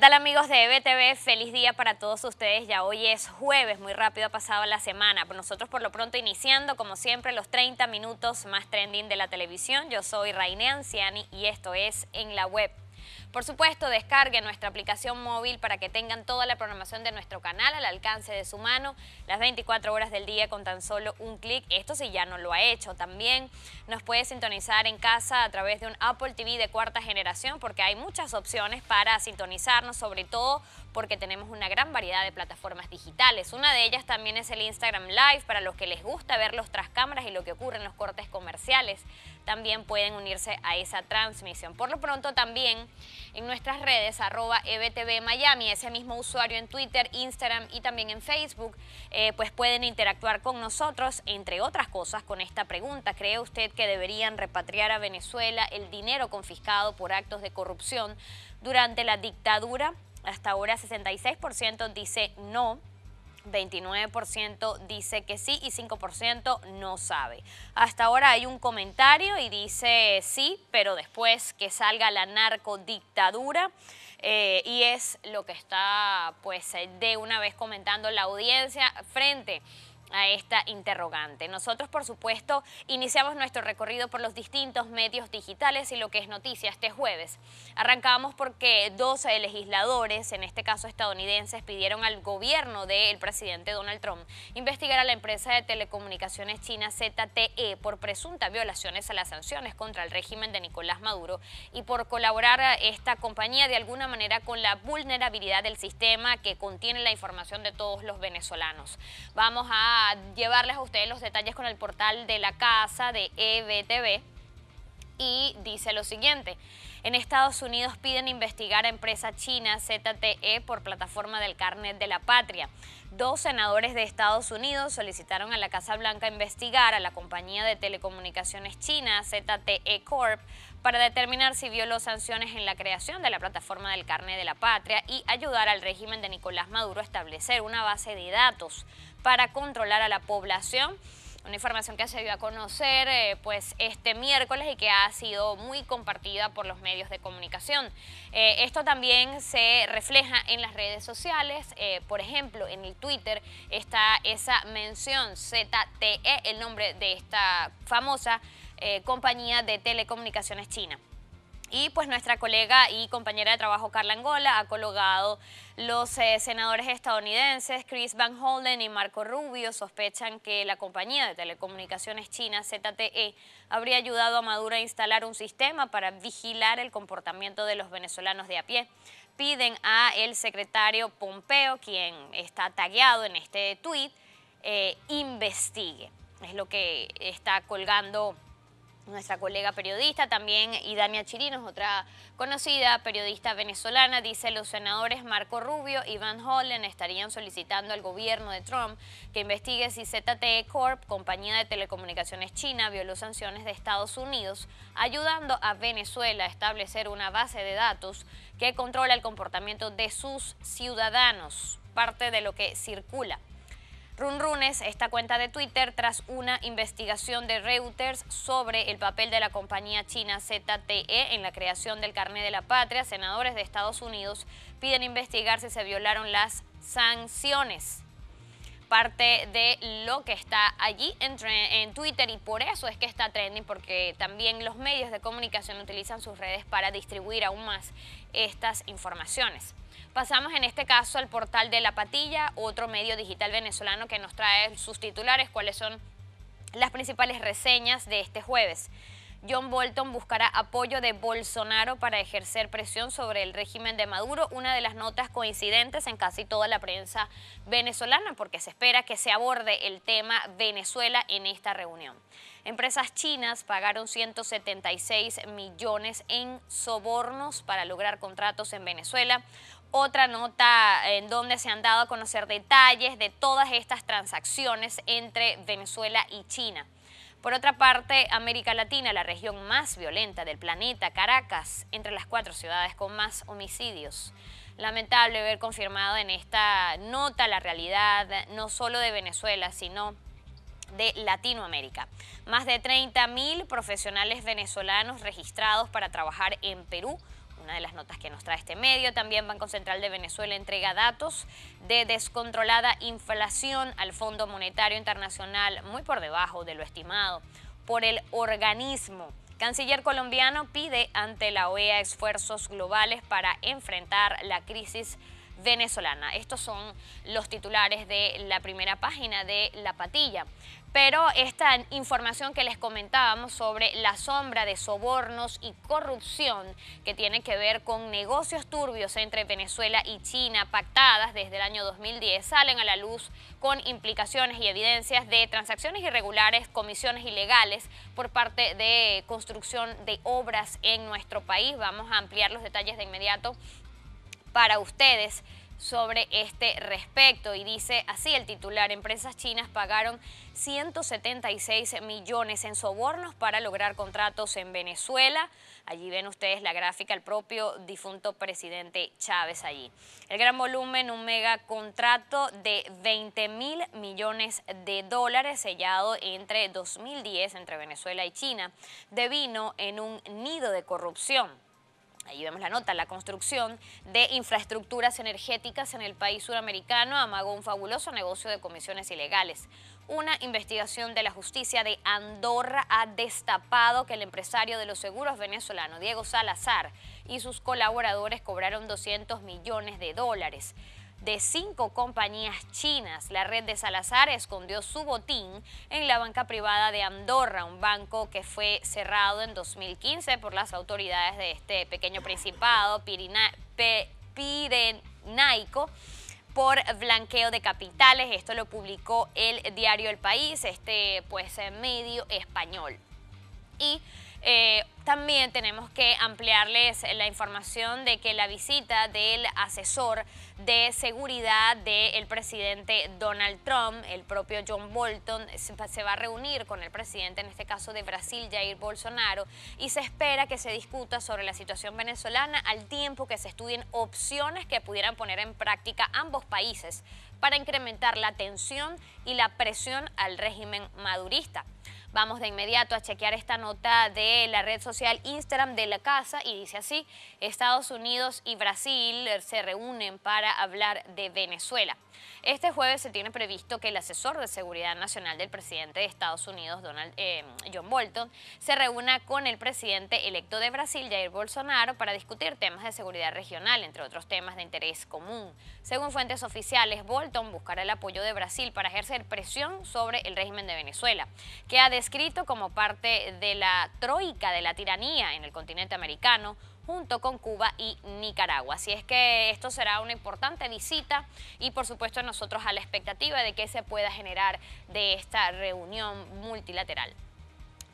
tal amigos de EBTV? Feliz día para todos ustedes. Ya hoy es jueves, muy rápido ha pasado la semana. Nosotros por lo pronto iniciando como siempre los 30 minutos más trending de la televisión. Yo soy Rainé Anciani y esto es En la Web. Por supuesto, descarguen nuestra aplicación móvil para que tengan toda la programación de nuestro canal al alcance de su mano, las 24 horas del día con tan solo un clic. Esto si ya no lo ha hecho. También nos puede sintonizar en casa a través de un Apple TV de cuarta generación porque hay muchas opciones para sintonizarnos, sobre todo porque tenemos una gran variedad de plataformas digitales. Una de ellas también es el Instagram Live para los que les gusta ver los tras cámaras y lo que ocurre en los cortes comerciales. También pueden unirse a esa transmisión. Por lo pronto también en nuestras redes, arroba EBTV Miami, ese mismo usuario en Twitter, Instagram y también en Facebook, eh, pues pueden interactuar con nosotros, entre otras cosas, con esta pregunta. ¿Cree usted que deberían repatriar a Venezuela el dinero confiscado por actos de corrupción durante la dictadura? Hasta ahora 66% dice no, 29% dice que sí y 5% no sabe. Hasta ahora hay un comentario y dice sí, pero después que salga la narcodictadura eh, y es lo que está pues eh, de una vez comentando la audiencia frente a a esta interrogante. Nosotros, por supuesto, iniciamos nuestro recorrido por los distintos medios digitales y lo que es noticia este jueves. Arrancamos porque 12 eh, legisladores, en este caso estadounidenses, pidieron al gobierno del presidente Donald Trump investigar a la empresa de telecomunicaciones china ZTE por presuntas violaciones a las sanciones contra el régimen de Nicolás Maduro y por colaborar a esta compañía de alguna manera con la vulnerabilidad del sistema que contiene la información de todos los venezolanos. Vamos a llevarles a ustedes los detalles con el portal de la casa de EBTV y dice lo siguiente. En Estados Unidos piden investigar a empresa china ZTE por plataforma del carnet de la patria. Dos senadores de Estados Unidos solicitaron a la Casa Blanca investigar a la compañía de telecomunicaciones china ZTE Corp para determinar si violó sanciones en la creación de la plataforma del carnet de la patria y ayudar al régimen de Nicolás Maduro a establecer una base de datos para controlar a la población una información que se dio a conocer eh, pues este miércoles y que ha sido muy compartida por los medios de comunicación. Eh, esto también se refleja en las redes sociales, eh, por ejemplo en el Twitter está esa mención ZTE, el nombre de esta famosa compañía de telecomunicaciones china. Y pues nuestra colega y compañera de trabajo Carla Angola ha colocado los eh, senadores estadounidenses Chris Van Holden y Marco Rubio sospechan que la compañía de telecomunicaciones china ZTE habría ayudado a Maduro a instalar un sistema para vigilar el comportamiento de los venezolanos de a pie. Piden a el secretario Pompeo, quien está tagueado en este tuit, eh, investigue. Es lo que está colgando nuestra colega periodista también, y Dania Chirinos, otra conocida periodista venezolana, dice los senadores Marco Rubio y Van Hollen estarían solicitando al gobierno de Trump que investigue si ZTE Corp, compañía de telecomunicaciones china, violó sanciones de Estados Unidos, ayudando a Venezuela a establecer una base de datos que controla el comportamiento de sus ciudadanos, parte de lo que circula Runrunes, esta cuenta de Twitter, tras una investigación de Reuters sobre el papel de la compañía china ZTE en la creación del carnet de la patria, senadores de Estados Unidos piden investigar si se violaron las sanciones parte de lo que está allí en, en, Twitter y por eso es que está trending, porque también los medios de comunicación utilizan sus redes para distribuir aún más estas informaciones. Pasamos en este caso al portal de La Patilla, otro medio digital venezolano que nos trae sus titulares, cuáles son las principales reseñas de este jueves. John Bolton buscará apoyo de Bolsonaro para ejercer presión sobre el régimen de Maduro, una de las notas coincidentes en casi toda la prensa venezolana, porque se espera que se aborde el tema Venezuela en esta reunión. Empresas chinas pagaron 176 millones en sobornos para lograr contratos en Venezuela. Otra nota en donde se han dado a conocer detalles de todas estas transacciones entre Venezuela y China. Por otra parte, América Latina, la región más violenta del planeta, Caracas, entre las cuatro ciudades con más homicidios. Lamentable ver confirmado en esta nota la realidad no solo de Venezuela, sino de Latinoamérica. Más de 30.000 profesionales venezolanos registrados para trabajar en Perú una de las notas que nos trae este medio. También Banco Central de Venezuela entrega datos de descontrolada inflación al Fondo Monetario Internacional, muy por debajo de lo estimado por el organismo. Canciller colombiano pide ante la OEA esfuerzos globales para enfrentar la crisis venezolana. Estos son los titulares de la primera página de La Patilla. Pero esta información que les comentábamos sobre la sombra de sobornos y corrupción que tiene que ver con negocios turbios entre Venezuela y China pactadas desde el año 2010 salen a la luz con implicaciones y evidencias de transacciones irregulares, comisiones ilegales por parte de construcción de obras en nuestro país. Vamos a ampliar los detalles de inmediato para ustedes sobre este respecto y dice así el titular, empresas chinas pagaron 176 millones en sobornos para lograr contratos en Venezuela. Allí ven ustedes la gráfica, el propio difunto presidente Chávez allí. El gran volumen, un mega contrato de 20 mil millones de dólares sellado entre 2010 entre Venezuela y China, devino en un nido de corrupción Ahí vemos la nota, la construcción de infraestructuras energéticas en el país suramericano amagó un fabuloso negocio de comisiones ilegales. Una investigación de la justicia de Andorra ha destapado que el empresario de los seguros venezolano Diego Salazar y sus colaboradores cobraron 200 millones de dólares de cinco compañías chinas. La red de Salazar escondió su botín en la banca privada de Andorra, un banco que fue cerrado en 2015 por las autoridades de este pequeño principado pirina, pirenaico por blanqueo de capitales. Esto lo publicó el diario El País, este pues medio español. Y eh, también tenemos que ampliarles la información de que la visita del asesor de seguridad del presidente Donald Trump, el propio John Bolton, se va a reunir con el presidente, en este caso de Brasil, Jair Bolsonaro, y se espera que se discuta sobre la situación venezolana al tiempo que se estudien opciones que pudieran poner en práctica ambos países para incrementar la tensión y la presión al régimen madurista. Vamos de inmediato a chequear esta nota de la red social Instagram de la casa y dice así, Estados Unidos y Brasil se reúnen para hablar de Venezuela. Este jueves se tiene previsto que el asesor de seguridad nacional del presidente de Estados Unidos, Donald eh, John Bolton, se reúna con el presidente electo de Brasil, Jair Bolsonaro, para discutir temas de seguridad regional, entre otros temas de interés común. Según fuentes oficiales, Bolton buscará el apoyo de Brasil para ejercer presión sobre el régimen de Venezuela, que ha descrito como parte de la troika de la tiranía en el continente americano, junto con Cuba y Nicaragua. Así es que esto será una importante visita y por supuesto nosotros a la expectativa de que se pueda generar de esta reunión multilateral.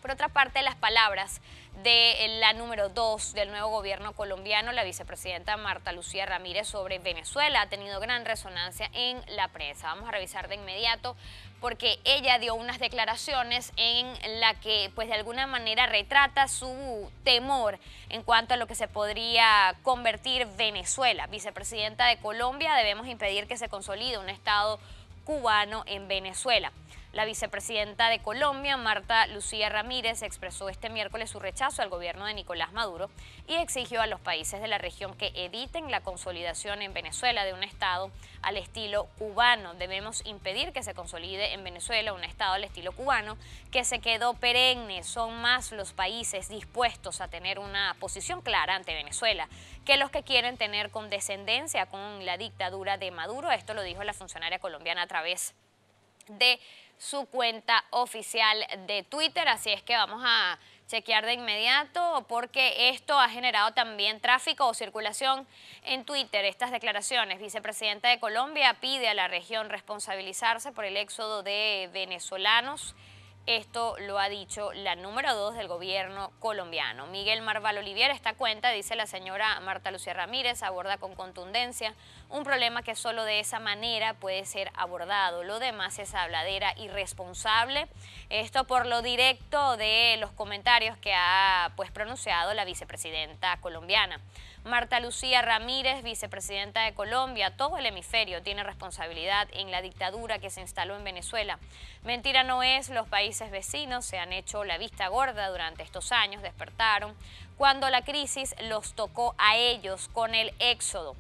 Por otra parte, las palabras de la número dos del nuevo gobierno colombiano, la vicepresidenta Marta Lucía Ramírez sobre Venezuela, ha tenido gran resonancia en la prensa. Vamos a revisar de inmediato porque ella dio unas declaraciones en la que pues de alguna manera retrata su temor en cuanto a lo que se podría convertir Venezuela. Vicepresidenta de Colombia, debemos impedir que se consolide un Estado cubano en Venezuela. La vicepresidenta de Colombia, Marta Lucía Ramírez, expresó este miércoles su rechazo al gobierno de Nicolás Maduro y exigió a los países de la región que eviten la consolidación en Venezuela de un Estado al estilo cubano. Debemos impedir que se consolide en Venezuela un Estado al estilo cubano que se quedó perenne. Son más los países dispuestos a tener una posición clara ante Venezuela que los que quieren tener condescendencia con la dictadura de Maduro. Esto lo dijo la funcionaria colombiana a través de su cuenta oficial de Twitter. Así es que vamos a chequear de inmediato porque esto ha generado también tráfico o circulación en Twitter. Estas declaraciones, vicepresidenta de Colombia pide a la región responsabilizarse por el éxodo de venezolanos esto lo ha dicho la número dos del gobierno colombiano. Miguel Marval Olivier esta cuenta, dice la señora Marta Lucía Ramírez, aborda con contundencia un problema que solo de esa manera puede ser abordado. Lo demás es habladera irresponsable. Esto por lo directo de los comentarios que ha pues, pronunciado la vicepresidenta colombiana. Marta Lucía Ramírez, vicepresidenta de Colombia, todo el hemisferio tiene responsabilidad en la dictadura que se instaló en Venezuela. Mentira no es, los países vecinos se han hecho la vista gorda durante estos años, despertaron, cuando la crisis los tocó a ellos con el éxodo.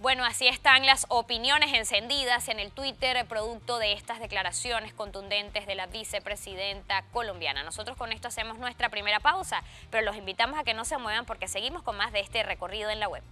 Bueno, así están las opiniones encendidas en el Twitter producto de estas declaraciones contundentes de la vicepresidenta colombiana. Nosotros con esto hacemos nuestra primera pausa, pero los invitamos a que no se muevan porque seguimos con más de este recorrido en la web.